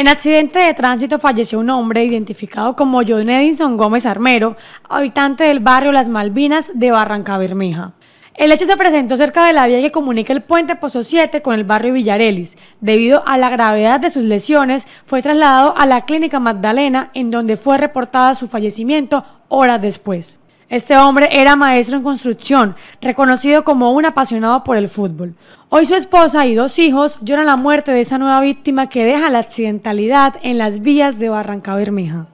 En accidente de tránsito falleció un hombre identificado como John Edison Gómez Armero, habitante del barrio Las Malvinas de Barranca Bermeja. El hecho se presentó cerca de la vía que comunica el puente Pozo 7 con el barrio Villarelis. Debido a la gravedad de sus lesiones, fue trasladado a la clínica Magdalena, en donde fue reportada su fallecimiento horas después. Este hombre era maestro en construcción, reconocido como un apasionado por el fútbol. Hoy su esposa y dos hijos lloran la muerte de esta nueva víctima que deja la accidentalidad en las vías de Barranca Bermeja.